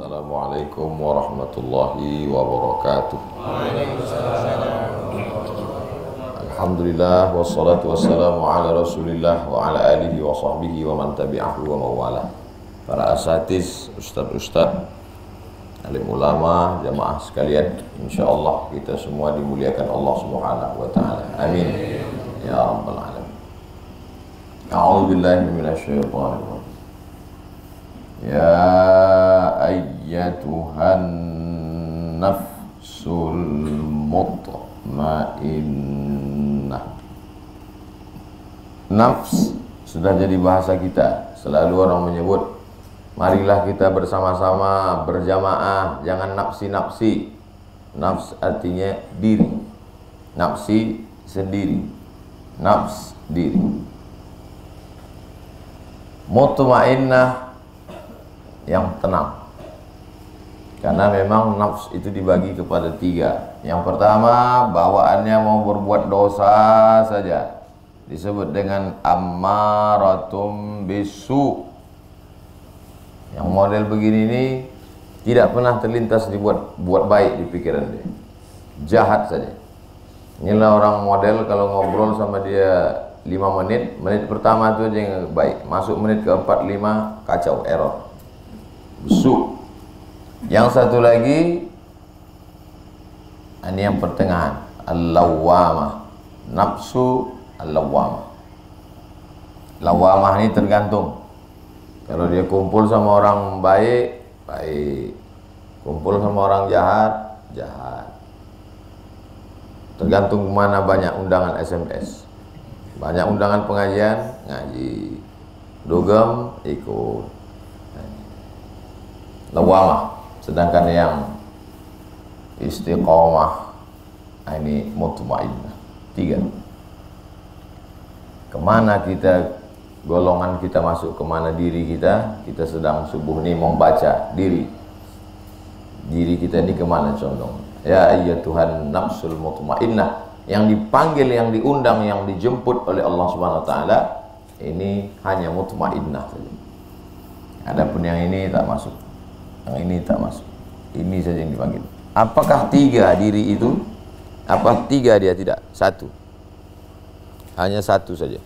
Assalamualaikum warahmatullahi wabarakatuh. Alhamdulillah wassalatu wassalamu ala Rasulillah wa ala alihi wa sahbihi wa man tabi'ahu wa mawala. Para asatis, ustaz-ustaz, alim ulama, jamaah sekalian, insyaallah kita semua dimuliakan Allah Subhanahu wa taala. Amin. Ya rabbal alamin. A'udzu billahi Ya ayyatuhan nafsul mutmainnah Nafs sudah jadi bahasa kita. Selalu orang menyebut, marilah kita bersama-sama berjamaah, jangan nafsi-nafsi. Nafs artinya diri. Nafsi sendiri. Nafs diri. Mutmainnah yang tenang karena memang nafs itu dibagi kepada tiga. Yang pertama, bawaannya mau berbuat dosa saja. Disebut dengan ammaratum bisu. Yang model begini ini tidak pernah terlintas dibuat buat baik di pikiran dia. Jahat saja. Inilah orang model kalau ngobrol sama dia 5 menit, menit pertama itu aja yang baik. Masuk menit keempat, lima, kacau, error. Besuk yang satu lagi ini yang pertengahan al-lawamah. Nafsu al-lawamah. Lawamah ini tergantung. Kalau dia kumpul sama orang baik, baik. Kumpul sama orang jahat, jahat. Tergantung mana banyak undangan SMS. Banyak undangan pengajian, ngaji. Dugem, ikut. Nah, Lawamah sedangkan yang istiqomah nah ini mutmainnah tiga kemana kita golongan kita masuk kemana diri kita kita sedang subuh ini membaca diri diri kita ini kemana condong ya iya Tuhan nafsul mutmainnah yang dipanggil yang diundang yang dijemput oleh Allah Subhanahu wa taala ini hanya mutmainnah saja adapun yang ini tak masuk Nah, ini tak masuk. Ini saja yang dipanggil. Apakah tiga diri itu? Apa tiga dia tidak? Satu. Hanya satu saja.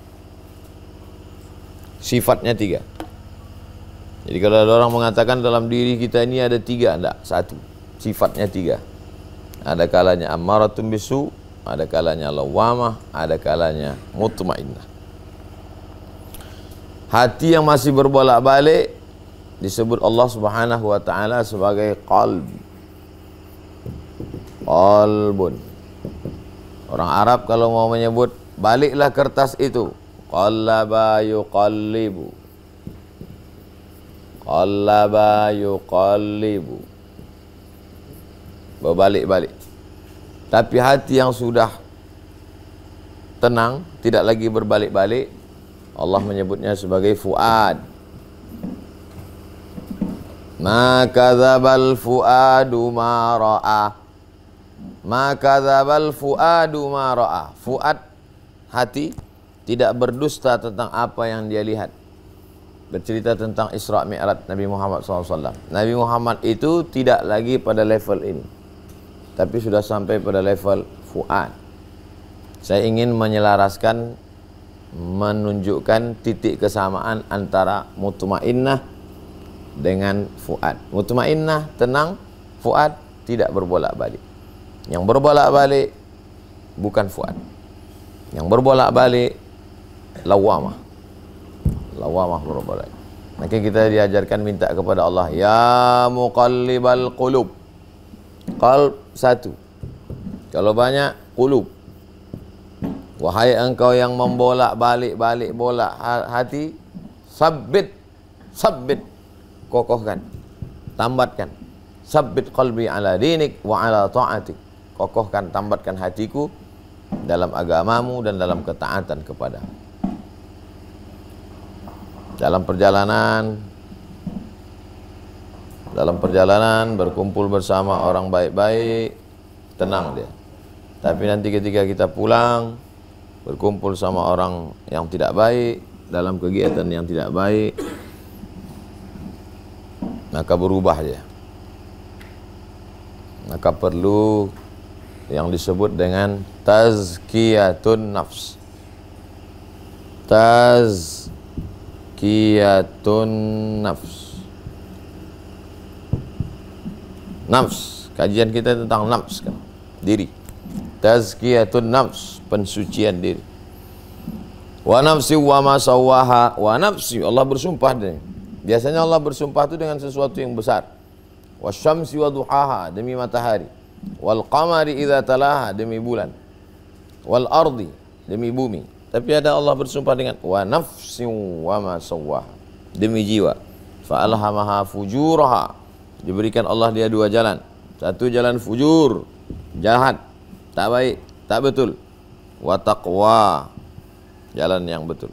Sifatnya tiga. Jadi kalau ada orang mengatakan dalam diri kita ini ada tiga, enggak, satu. Sifatnya tiga. Ada kalanya amaratun bisu, ada kalanya lawamah, ada kalanya mutmainnah. Hati yang masih berbolak-balik disebut Allah Subhanahu wa taala sebagai qalb. Qalbun. Orang Arab kalau mau menyebut baliklah kertas itu. Qallaba yuqallibu. Qallaba yuqallibu. Berbalik-balik. Tapi hati yang sudah tenang, tidak lagi berbalik-balik, Allah menyebutnya sebagai fuad. Maka zabal fuadu mara'a Maka zabal fuadu mara'a Fuad hati tidak berdusta tentang apa yang dia lihat Bercerita tentang Isra' Mi'raj Nabi Muhammad SAW Nabi Muhammad itu tidak lagi pada level ini Tapi sudah sampai pada level fuad Saya ingin menyelaraskan Menunjukkan titik kesamaan antara mutmainnah dengan fuad. Mutmainnah, tenang, fuad tidak berbolak-balik. Yang berbolak-balik bukan fuad. Yang berbolak-balik lawamah. Lawamah berbolak-balik. Maka kita diajarkan minta kepada Allah, ya muqallibal qulub. Qalb satu. Kalau banyak qulub. Wahai engkau yang membolak-balik-balik bolak hati, sabit sabit kokohkan, tambatkan. sabit qalbi ala dinik wa ala ta'atik. Kokohkan, tambatkan hatiku dalam agamamu dan dalam ketaatan kepada. Dalam perjalanan, dalam perjalanan berkumpul bersama orang baik-baik, tenang dia. Tapi nanti ketika kita pulang, berkumpul sama orang yang tidak baik, dalam kegiatan yang tidak baik, maka berubah dia maka perlu yang disebut dengan tazkiyatun nafs tazkiyatun nafs nafs kajian kita tentang nafs kan diri tazkiyatun nafs pensucian diri wa nafsi wa ma sawaha wa nafsi Allah bersumpah dengan Biasanya Allah bersumpah itu dengan sesuatu yang besar. Wasyamsi wa duhaha demi matahari. Wal qamari idza talaha demi bulan. Wal ardi demi bumi. Tapi ada Allah bersumpah dengan wa nafsin wa ma sawwaha demi jiwa. Fa alhamaha fujuraha. Diberikan Allah dia dua jalan. Satu jalan fujur, jahat, tak baik, tak betul. Wa taqwa, jalan yang betul.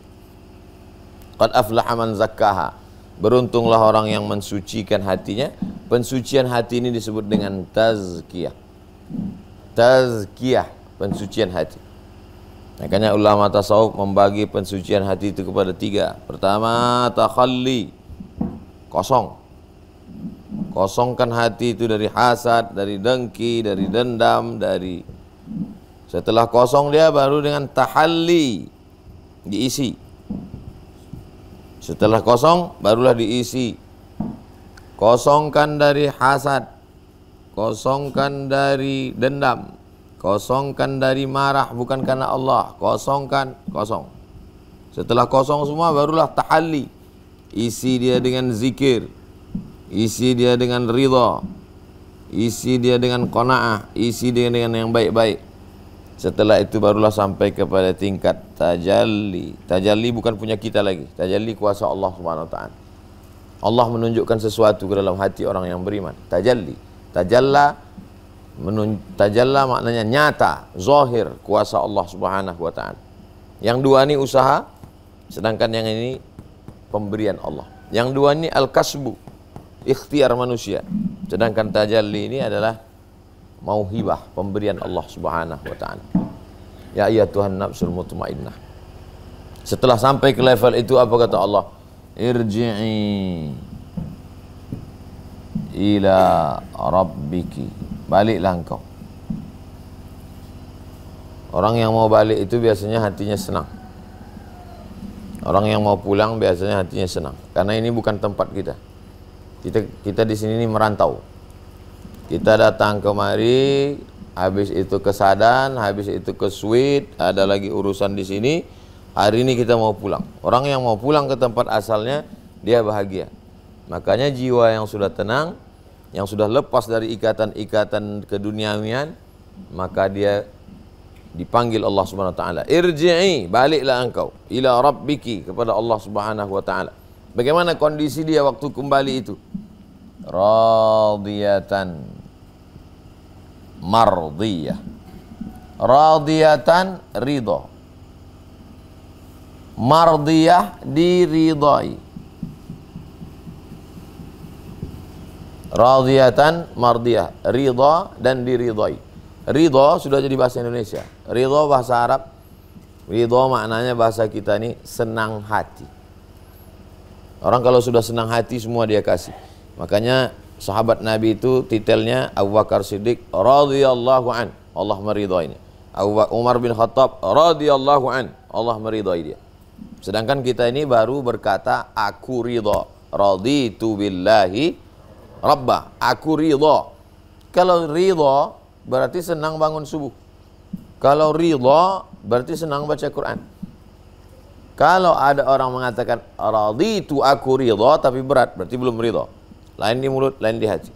Qad aflaha man zakkaha Beruntunglah orang yang mensucikan hatinya. Pensucian hati ini disebut dengan tazkiyah. Tazkiyah, pensucian hati. Makanya ulama tasawuf membagi pensucian hati itu kepada tiga. Pertama, takhalli. Kosong. Kosongkan hati itu dari hasad, dari dengki, dari dendam, dari... Setelah kosong dia baru dengan tahalli. Diisi setelah kosong barulah diisi. Kosongkan dari hasad. Kosongkan dari dendam. Kosongkan dari marah bukan karena Allah. Kosongkan kosong. Setelah kosong semua barulah tahalli. Isi dia dengan zikir. Isi dia dengan ridha. Isi dia dengan konaah isi dia dengan yang baik-baik. Setelah itu barulah sampai kepada tingkat tajalli. Tajalli bukan punya kita lagi. Tajalli kuasa Allah Subhanahu wa taala. Allah menunjukkan sesuatu ke dalam hati orang yang beriman. Tajalli. Tajalla menun, tajalla maknanya nyata, zahir kuasa Allah Subhanahu wa taala. Yang dua ini usaha, sedangkan yang ini pemberian Allah. Yang dua ini al-kasbu, ikhtiar manusia. Sedangkan tajalli ini adalah mau hibah pemberian Allah Subhanahu wa taala. Ya ya Tuhan nafsul mutmainnah. Setelah sampai ke level itu apa kata Allah? Irji'i ila rabbiki. Baliklah engkau. Orang yang mau balik itu biasanya hatinya senang. Orang yang mau pulang biasanya hatinya senang karena ini bukan tempat kita. Kita kita di sini ini merantau. Kita datang kemari, habis itu ke Sadan, habis itu ke Sweet, ada lagi urusan di sini. Hari ini kita mau pulang. Orang yang mau pulang ke tempat asalnya, dia bahagia. Makanya jiwa yang sudah tenang, yang sudah lepas dari ikatan-ikatan keduniawian, maka dia dipanggil Allah Subhanahu wa taala, "Irji'i, baliklah engkau ila rabbiki kepada Allah Subhanahu wa taala." Bagaimana kondisi dia waktu kembali itu? Radiyatan mardiyah radiyatan ridho mardiyah diridhoi radiyatan mardiyah ridho dan diridhoi ridho sudah jadi bahasa Indonesia ridho bahasa Arab ridho maknanya bahasa kita ini senang hati orang kalau sudah senang hati semua dia kasih makanya sahabat Nabi itu titelnya Abu Bakar Siddiq radhiyallahu an Allah meridhoinya Abu Umar bin Khattab radhiyallahu an Allah meridhoi dia sedangkan kita ini baru berkata aku ridho raditu billahi rabba aku ridho kalau ridho berarti senang bangun subuh kalau ridho berarti senang baca Quran kalau ada orang mengatakan raditu aku ridho tapi berat berarti belum ridho Lain di mulut, lain di hati.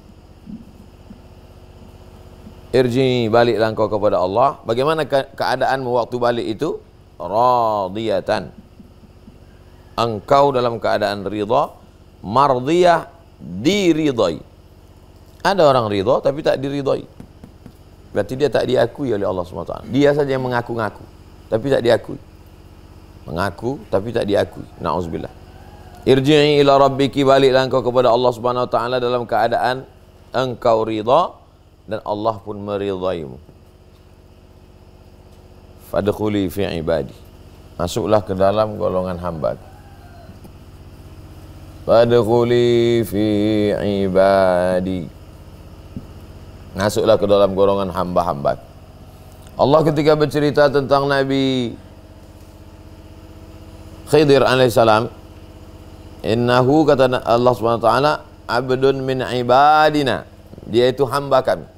Irji balik kau kepada Allah. Bagaimana keadaan waktu balik itu? Radiyatan. Engkau dalam keadaan rida, mardiyah diridai. Ada orang rida tapi tak diridai. Berarti dia tak diakui oleh Allah SWT. Dia saja yang mengaku-ngaku. Tapi tak diakui. Mengaku tapi tak diakui. Na'udzubillah irji'i ila rabbiki baliklah engkau kepada Allah Subhanahu wa taala dalam keadaan engkau ridha dan Allah pun meridhaimu fadkhuli fi ibadi masuklah ke dalam golongan hamba fadkhuli fi ibadi masuklah ke dalam golongan hamba-hamba Allah ketika bercerita tentang Nabi Khidir alaihissalam salam innahu kata Allah Subhanahu taala abdun min ibadina dia itu hamba kami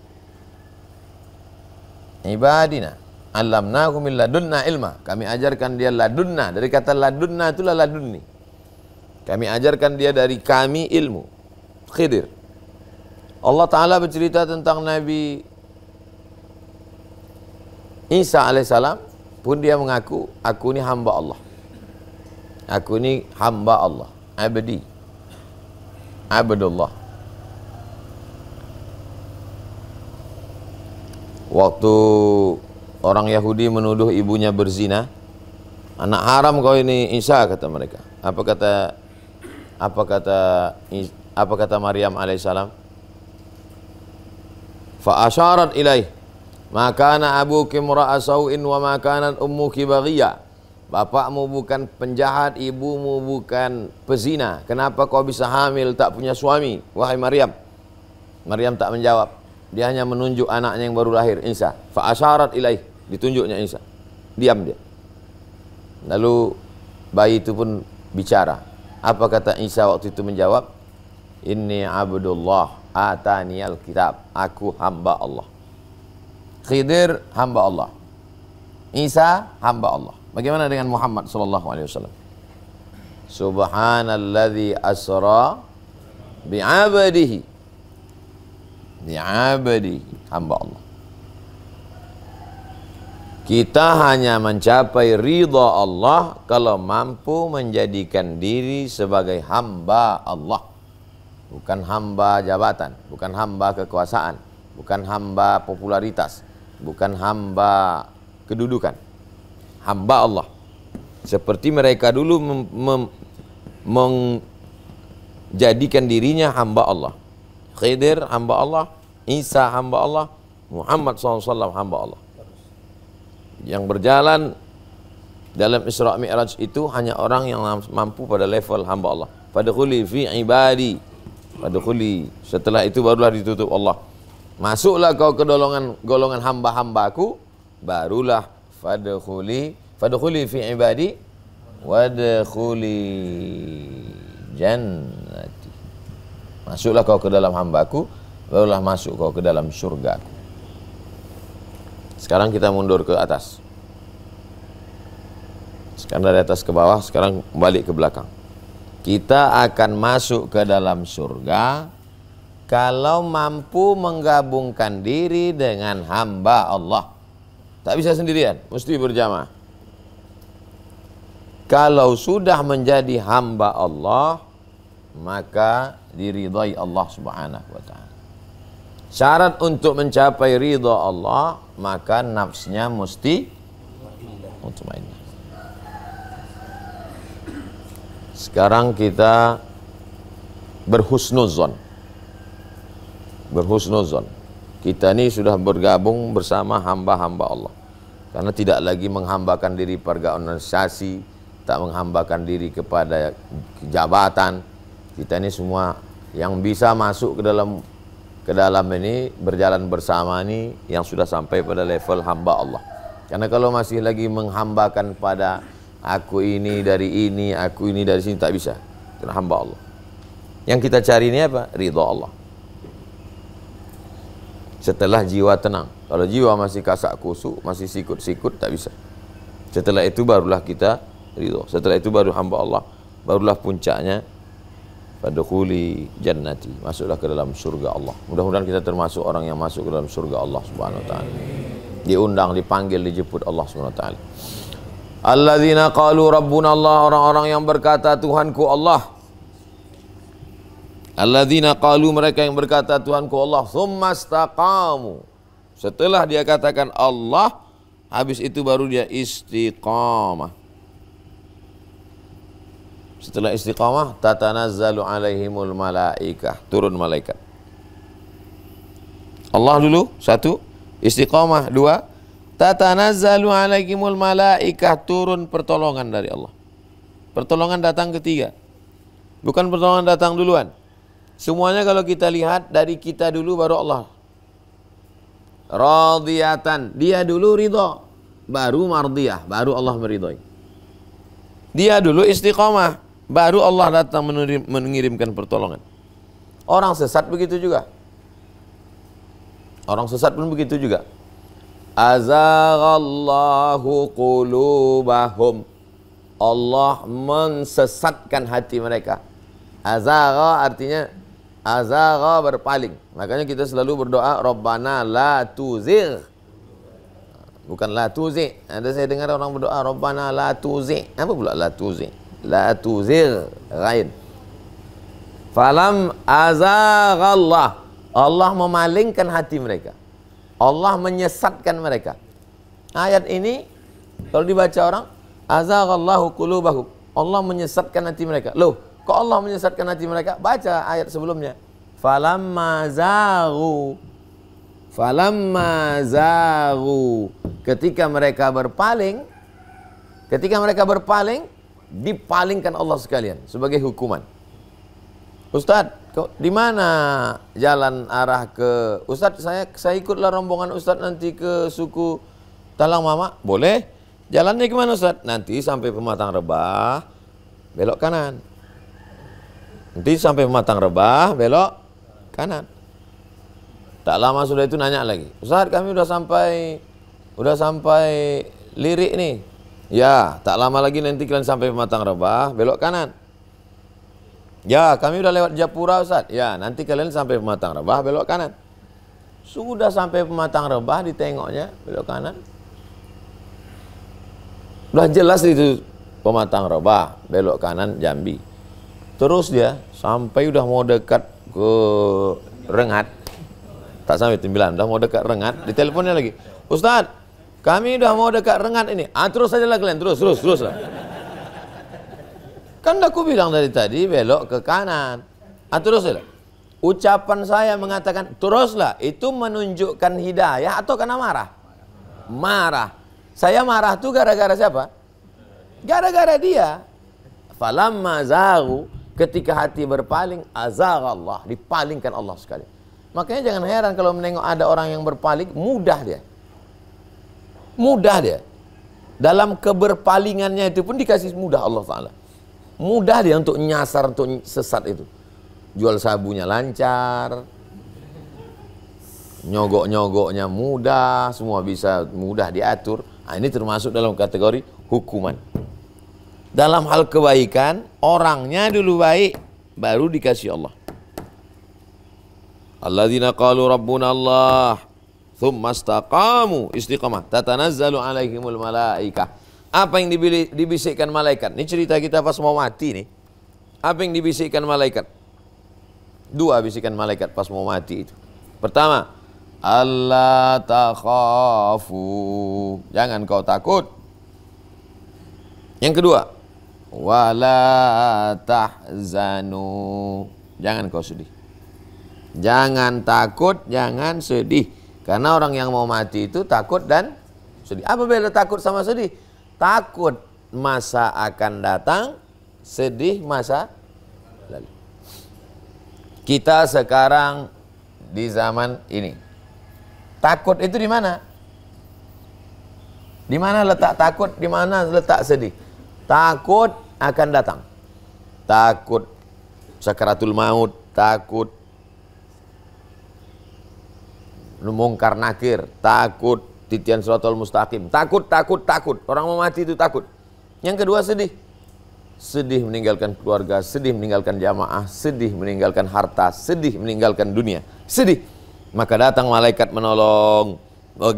ibadina alamnahu min ladunna ilma kami ajarkan dia ladunna dari kata ladunna itulah ladunni kami ajarkan dia dari kami ilmu khidir Allah taala bercerita tentang nabi Isa alaihissalam pun dia mengaku aku ni hamba Allah aku ni hamba Allah abdi abdullah waktu orang Yahudi menuduh ibunya berzina anak haram kau ini Isa kata mereka apa kata apa kata apa kata Maryam alaihissalam fa asharat ilaih maka Abu abuki mura'asauin wa ma kanat ummuki baghiyah Bapakmu bukan penjahat, ibumu bukan pezina. Kenapa kau bisa hamil tak punya suami? Wahai Maryam. Maryam tak menjawab. Dia hanya menunjuk anaknya yang baru lahir, Isa. Fa'asyarat ilaih. Ditunjuknya Isa. Diam dia. Lalu bayi itu pun bicara. Apa kata Isa waktu itu menjawab? Ini abdullah ataniyal kitab. Aku hamba Allah. Khidir hamba Allah. Isa hamba Allah. Bagaimana dengan Muhammad sallallahu alaihi wasallam? Subhanalladzi asra bi'abadihi bi'abadihi hamba Allah. Kita hanya mencapai ridha Allah kalau mampu menjadikan diri sebagai hamba Allah. Bukan hamba jabatan, bukan hamba kekuasaan, bukan hamba popularitas, bukan hamba kedudukan hamba Allah. Seperti mereka dulu menjadikan dirinya hamba Allah. Khidir hamba Allah, Isa hamba Allah, Muhammad SAW hamba Allah. Yang berjalan dalam Isra Mi'raj itu hanya orang yang mampu pada level hamba Allah. pada Fadkhuli fi ibadi. Fadkhuli. Setelah itu barulah ditutup Allah. Masuklah kau ke golongan golongan hamba-hambaku, barulah fadkhuli fadkhuli fi ibadi wadkhuli jannati masuklah kau ke dalam hambaku barulah masuk kau ke dalam surga. sekarang kita mundur ke atas sekarang dari atas ke bawah sekarang balik ke belakang kita akan masuk ke dalam surga kalau mampu menggabungkan diri dengan hamba Allah Tak bisa sendirian, mesti berjamaah. Kalau sudah menjadi hamba Allah, maka diridhai Allah Subhanahu wa taala. Syarat untuk mencapai ridha Allah, maka nafsunya mesti mutmainnah. Sekarang kita berhusnuzon. Berhusnuzon. Kita ini sudah bergabung bersama hamba-hamba Allah karena tidak lagi menghambakan diri pada organisasi, tak menghambakan diri kepada jabatan. Kita ini semua yang bisa masuk ke dalam ke dalam ini berjalan bersama ini yang sudah sampai pada level hamba Allah. Karena kalau masih lagi menghambakan pada aku ini dari ini, aku ini dari sini tak bisa. Karena hamba Allah. Yang kita cari ini apa? Ridho Allah. Setelah jiwa tenang Kalau jiwa masih kasak kusuk, masih sikut-sikut, tak bisa. Setelah itu barulah kita rido. Setelah itu baru hamba Allah. Barulah puncaknya. Fadukhuli jannati. Masuklah ke dalam surga Allah. Mudah-mudahan kita termasuk orang yang masuk ke dalam surga Allah subhanahu wa ta'ala. Diundang, dipanggil, dijemput Allah subhanahu wa ta'ala. Alladzina qalu rabbuna Allah. Orang-orang yang berkata Tuhanku Allah. Alladzina qalu mereka yang berkata Tuhanku Allah. Thumma staqamu. Setelah dia katakan Allah, habis itu baru dia istiqamah. Setelah istiqamah, tatanazzalu alaihimul malaikah, turun malaikat. Allah dulu satu, istiqamah dua, tatanazzalu alaihimul malaikah, turun pertolongan dari Allah. Pertolongan datang ketiga. Bukan pertolongan datang duluan. Semuanya kalau kita lihat dari kita dulu baru Allah radiyatan. Dia dulu ridho, baru mardiyah, baru Allah meridhoi. Dia dulu istiqomah, baru Allah datang mengirimkan pertolongan. Orang sesat begitu juga. Orang sesat pun begitu juga. azagallahu qulubahum. Allah mensesatkan hati mereka. Azagha artinya azara berpaling. Makanya kita selalu berdoa Rabbana la tuzir, Bukan la tuzir. Ada saya dengar orang berdoa Rabbana la tuzir. Apa pula la tuzir, La tuzir. ghain. Falam azara Allah. Allah memalingkan hati mereka. Allah menyesatkan mereka. Ayat ini kalau dibaca orang azara Allahu qulubahum. Allah menyesatkan hati mereka. Loh, Kok Allah menyesatkan hati mereka? Baca ayat sebelumnya. Falamma zaghu Falamma zaghu Ketika mereka berpaling Ketika mereka berpaling Dipalingkan Allah sekalian Sebagai hukuman kok di mana jalan arah ke Ustaz saya saya ikutlah rombongan Ustaz nanti ke suku Talang Mama boleh jalannya kemana Ustaz? nanti sampai pematang rebah belok kanan Nanti sampai matang rebah, belok kanan. Tak lama sudah itu nanya lagi. Ustaz kami sudah sampai udah sampai lirik nih. Ya, tak lama lagi nanti kalian sampai matang rebah, belok kanan. Ya, kami sudah lewat Japura Ustaz. Ya, nanti kalian sampai pematang rebah, belok kanan. Sudah sampai pematang rebah, ditengoknya, belok kanan. Sudah jelas itu pematang rebah, belok kanan Jambi. Terus dia sampai udah mau dekat ke Rengat. Tak sampai Tembilan, udah mau dekat Rengat, diteleponnya lagi. Ustaz, kami udah mau dekat Rengat ini. Ah, terus saja lah kalian, terus, terus, terus lah. Kan aku bilang dari tadi belok ke kanan. Ah, terus lah Ucapan saya mengatakan teruslah itu menunjukkan hidayah atau karena marah? Marah. Saya marah tuh gara-gara siapa? Gara-gara dia. Falamma zagu Ketika hati berpaling, azar Allah, dipalingkan Allah sekali. Makanya jangan heran kalau menengok ada orang yang berpaling, mudah dia. Mudah dia. Dalam keberpalingannya itu pun dikasih mudah Allah Ta'ala. Mudah dia untuk nyasar, untuk sesat itu. Jual sabunya lancar, nyogok-nyogoknya mudah, semua bisa mudah diatur. Nah, ini termasuk dalam kategori hukuman dalam hal kebaikan orangnya dulu baik baru dikasih Allah. Alladzina qalu rabbuna Allah thumma istaqamu istiqamah tatanazzalu alaihimul malaika. Apa yang dibisikkan malaikat? Ini cerita kita pas mau mati nih. Apa yang dibisikkan malaikat? Dua bisikan malaikat pas mau mati itu. Pertama, Allah takhafu. Jangan kau takut. Yang kedua, wala tahzanu. Jangan kau sedih. Jangan takut, jangan sedih. Karena orang yang mau mati itu takut dan sedih. Apa beda takut sama sedih? Takut masa akan datang, sedih masa lalu. Kita sekarang di zaman ini. Takut itu di mana? Di mana letak takut, di mana letak sedih? Takut akan datang. Takut sakaratul maut, takut mungkar nakir, takut titian suratul mustaqim. Takut, takut, takut. Orang mau mati itu takut. Yang kedua sedih. Sedih meninggalkan keluarga, sedih meninggalkan jamaah, sedih meninggalkan harta, sedih meninggalkan dunia. Sedih. Maka datang malaikat menolong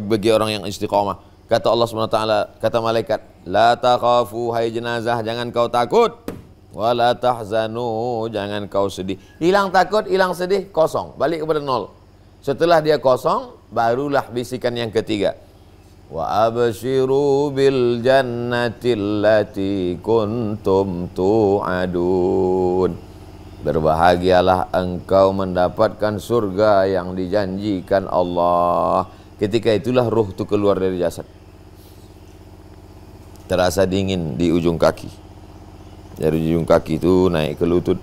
bagi orang yang istiqomah. Kata Allah SWT, kata malaikat, La takhafu hai jenazah jangan kau takut. la tahzanu jangan kau sedih. Hilang takut, hilang sedih, kosong. Balik kepada nol. Setelah dia kosong, barulah bisikan yang ketiga. Wa abshiru bil jannati allati kuntum tu'adun. Berbahagialah engkau mendapatkan surga yang dijanjikan Allah. Ketika itulah ruh itu keluar dari jasad terasa dingin di ujung kaki. Dari ujung kaki itu naik ke lutut,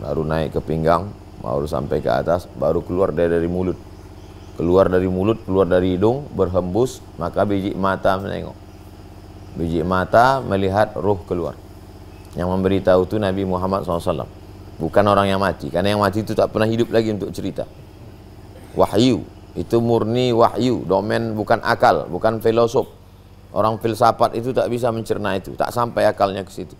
baru naik ke pinggang, baru sampai ke atas, baru keluar dari, dari mulut. Keluar dari mulut, keluar dari hidung, berhembus, maka biji mata menengok. Biji mata melihat ruh keluar. Yang memberitahu itu Nabi Muhammad SAW. Bukan orang yang mati, karena yang mati itu tak pernah hidup lagi untuk cerita. Wahyu, itu murni wahyu, domain bukan akal, bukan filosof Orang filsafat itu tak bisa mencerna itu, tak sampai akalnya ke situ.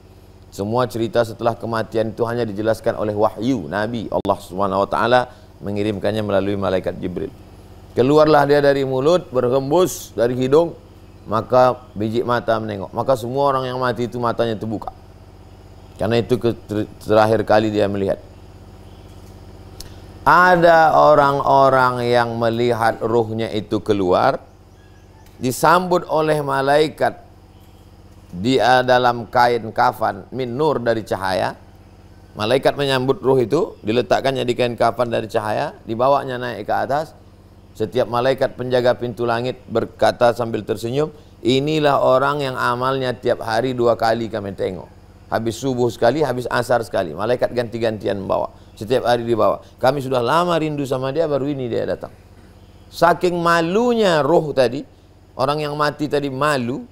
Semua cerita setelah kematian itu hanya dijelaskan oleh wahyu Nabi Allah Subhanahu wa taala mengirimkannya melalui malaikat Jibril. Keluarlah dia dari mulut, berhembus dari hidung, maka biji mata menengok. Maka semua orang yang mati itu matanya terbuka. Karena itu terakhir kali dia melihat. Ada orang-orang yang melihat ruhnya itu keluar, disambut oleh malaikat dia eh, dalam kain kafan min nur dari cahaya malaikat menyambut ruh itu diletakkannya di kain kafan dari cahaya dibawanya naik ke atas setiap malaikat penjaga pintu langit berkata sambil tersenyum inilah orang yang amalnya tiap hari dua kali kami tengok habis subuh sekali habis asar sekali malaikat ganti-gantian membawa setiap hari dibawa kami sudah lama rindu sama dia baru ini dia datang saking malunya ruh tadi Orang yang mati tadi malu.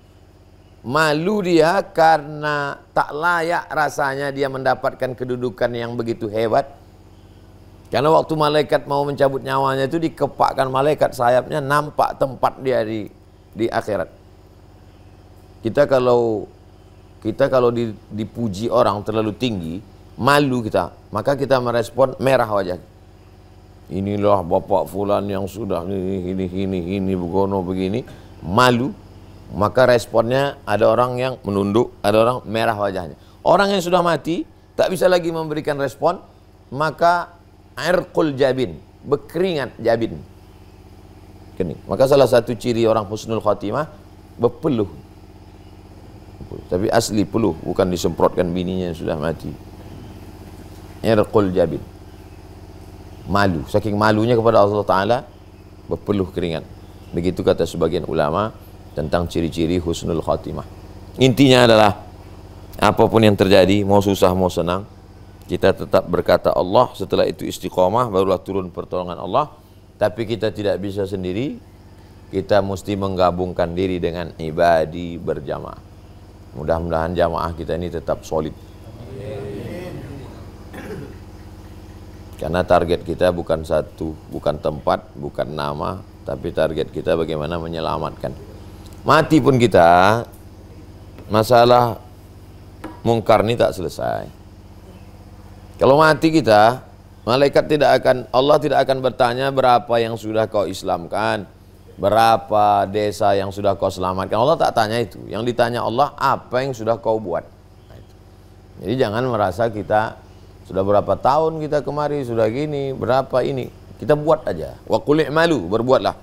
Malu dia karena tak layak rasanya dia mendapatkan kedudukan yang begitu hebat. Karena waktu malaikat mau mencabut nyawanya itu dikepakkan malaikat sayapnya nampak tempat dia di di akhirat. Kita kalau kita kalau dipuji orang terlalu tinggi, malu kita, maka kita merespon merah wajah inilah bapak fulan yang sudah ini ini ini, ini begono begini malu, maka responnya ada orang yang menunduk, ada orang merah wajahnya. Orang yang sudah mati, tak bisa lagi memberikan respon, maka air kol jabin, berkeringat jabin. Kini. Maka salah satu ciri orang husnul khatimah berpeluh. Tapi asli peluh, bukan disemprotkan bininya yang sudah mati. air kol jabin. Malu, saking malunya kepada Allah Ta'ala, berpeluh keringat. Begitu kata sebagian ulama tentang ciri-ciri husnul khatimah. Intinya adalah apapun yang terjadi, mau susah mau senang, kita tetap berkata Allah, setelah itu istiqomah barulah turun pertolongan Allah. Tapi kita tidak bisa sendiri, kita mesti menggabungkan diri dengan ibadi berjamaah. Mudah-mudahan jamaah kita ini tetap solid. Karena target kita bukan satu, bukan tempat, bukan nama, tapi target kita bagaimana menyelamatkan. Mati pun kita, masalah mungkar ini tak selesai. Kalau mati kita, malaikat tidak akan, Allah tidak akan bertanya berapa yang sudah kau islamkan, berapa desa yang sudah kau selamatkan. Allah tak tanya itu. Yang ditanya Allah, apa yang sudah kau buat. Nah, Jadi jangan merasa kita sudah berapa tahun kita kemari, sudah gini, berapa ini. Kita buat aja. Wa qul malu berbuatlah.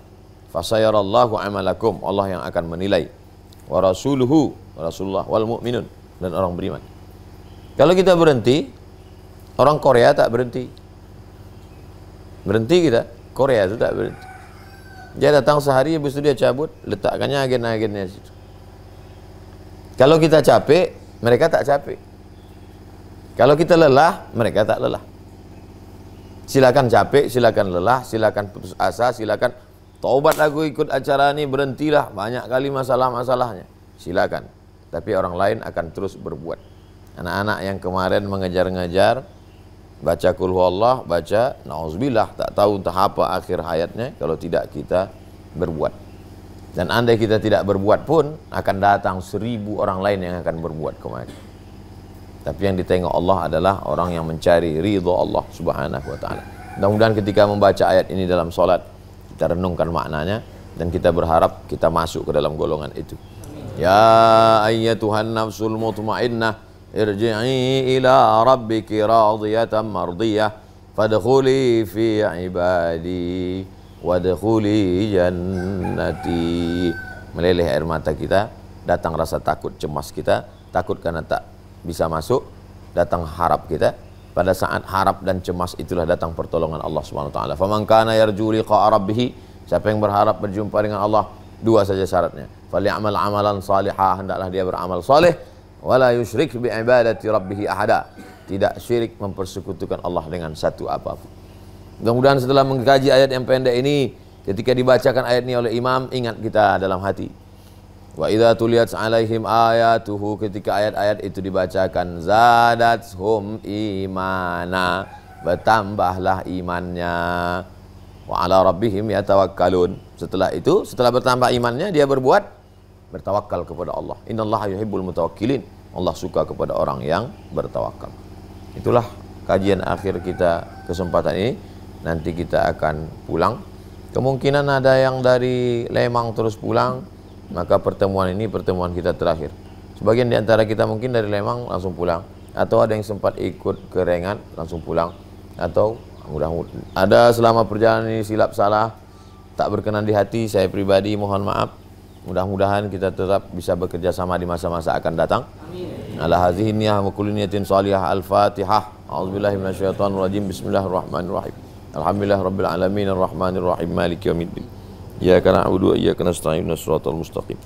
Fasayarallahu amalakum. Allah yang akan menilai. Wa rasuluhu, Rasulullah wal mu'minun dan orang beriman. Kalau kita berhenti, orang Korea tak berhenti. Berhenti kita, Korea itu tak berhenti. Dia datang sehari, habis itu dia cabut, letakkannya agen-agennya situ. Kalau kita capek, mereka tak capek. Kalau kita lelah, mereka tak lelah. Silakan capek, silakan lelah, silakan putus asa, silakan taubat aku ikut acara ini berhentilah banyak kali masalah-masalahnya. Silakan. Tapi orang lain akan terus berbuat. Anak-anak yang kemarin mengejar-ngejar baca kulhu Allah, baca nauzubillah tak tahu entah apa akhir hayatnya kalau tidak kita berbuat. Dan andai kita tidak berbuat pun akan datang seribu orang lain yang akan berbuat kemarin. Tapi yang ditengok Allah adalah orang yang mencari ridho Allah Subhanahu wa taala. Mudah-mudahan ketika membaca ayat ini dalam solat kita renungkan maknanya dan kita berharap kita masuk ke dalam golongan itu. Ya ayyatuhan nafsul mutmainnah irji'i ila rabbiki radiyatan mardiyah fadkhuli fi ibadi wadkhuli jannati meleleh air mata kita datang rasa takut cemas kita takut karena tak bisa masuk, datang harap kita. Pada saat harap dan cemas itulah datang pertolongan Allah Subhanahu wa taala. Faman kana yarju liqa rabbih, siapa yang berharap berjumpa dengan Allah, dua saja syaratnya. Falyamal amalan salihah, hendaklah dia beramal saleh wala yusyrik bi ibadati rabbih ahada. Tidak syirik mempersekutukan Allah dengan satu apapun. Mudah-mudahan setelah mengkaji ayat yang pendek ini, ketika dibacakan ayat ini oleh imam, ingat kita dalam hati Wa idza tuliyat alaihim ayatuhu ketika ayat-ayat itu dibacakan hum imana bertambahlah imannya wa ala rabbihim yatawakkalun setelah itu setelah bertambah imannya dia berbuat bertawakal kepada Allah innallaha yuhibbul mutawakkilin Allah suka kepada orang yang bertawakal itulah kajian akhir kita kesempatan ini nanti kita akan pulang kemungkinan ada yang dari Lemang terus pulang maka pertemuan ini pertemuan kita terakhir. Sebagian di antara kita mungkin dari Lemang langsung pulang atau ada yang sempat ikut ke Rengat langsung pulang atau mudah ada selama perjalanan ini silap salah tak berkenan di hati saya pribadi mohon maaf mudah-mudahan kita tetap bisa bekerja sama di masa-masa akan datang amin ala hadhihi niyah wa kulli niyatin salihah al-fatihah a'udzubillahi minasyaitonir rajim bismillahirrahmanirrahim alhamdulillah rabbil alamin rahim maliki إياك نعبد وإياك نستعين الصراط المستقيم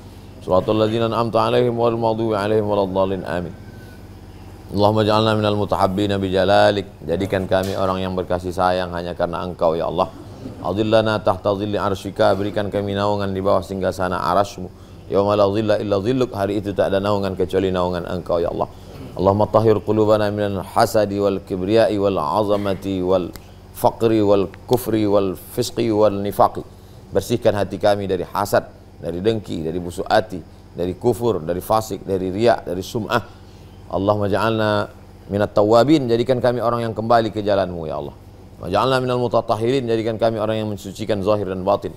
صراط الذين أنعمت عليهم والمغضوب عليهم ولا الضالين آمين Allahumma ja'alna minal mutahabbina bijalalik Jadikan kami orang yang berkasih sayang hanya karena engkau ya Allah Adillana tahta zilli Arshika Berikan kami naungan di bawah singgah sana arashmu Yawma la zilla illa zilluk Hari itu tak ada naungan kecuali naungan engkau ya Allah Allahumma tahir qulubana minal hasadi wal kibriyai wal azamati wal faqri wal kufri wal fisqi wal nifaqi Bersihkan hati kami dari hasad, dari dengki, dari busuk hati, dari kufur, dari fasik, dari riak, dari sum'ah. Allah ja'alna minat tawabin, jadikan kami orang yang kembali ke jalanmu, ya Allah. Maja'alna minal mutatahirin, jadikan kami orang yang mensucikan zahir dan batin.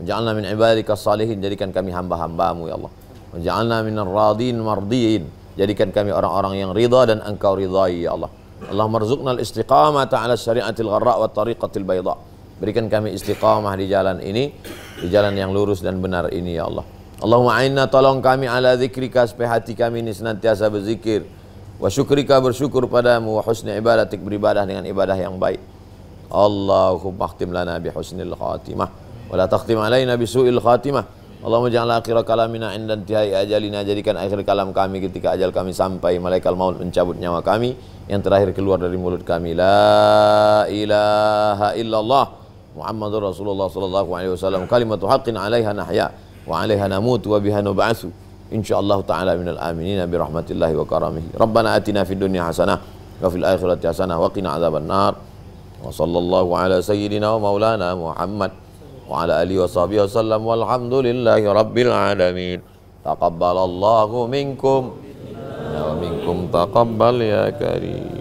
Maja'alna min ibadika salihin, jadikan kami hamba-hambamu, ya Allah. Maja'alna minal radin mardiin, jadikan kami orang-orang yang rida dan engkau ridai, ya Allah. Allah marzuknal istiqamata ala syariatil gharra wa tariqatil bayda'. Berikan kami istiqamah di jalan ini, di jalan yang lurus dan benar ini ya Allah. Allahumma aina tolong kami ala zikrika supaya hati kami ini senantiasa berzikir. Wa syukrika bersyukur padamu wa husni ibadatik beribadah dengan ibadah yang baik. Allahumma akhtim lana bi husnil khatimah wa la takhtim alayna bi su'il khatimah. Allahumma janganlah akhir kalamina indan tihai ajalina jadikan akhir kalam kami ketika ajal kami sampai malaikat maut mencabut nyawa kami yang terakhir keluar dari mulut kami la ilaha illallah محمد رسول الله صلى الله عليه وسلم كلمة حق عليها نحيا وعليها نموت وبها نبعث إن شاء الله تعالى من الآمنين برحمة الله وكرمه ربنا آتنا في الدنيا حسنة وفي الآخرة حسنة وقنا عذاب النار وصلى الله على سيدنا ومولانا محمد وعلى آله وصحبه وسلم والحمد لله رب العالمين تقبل الله منكم ومنكم تقبل يا كريم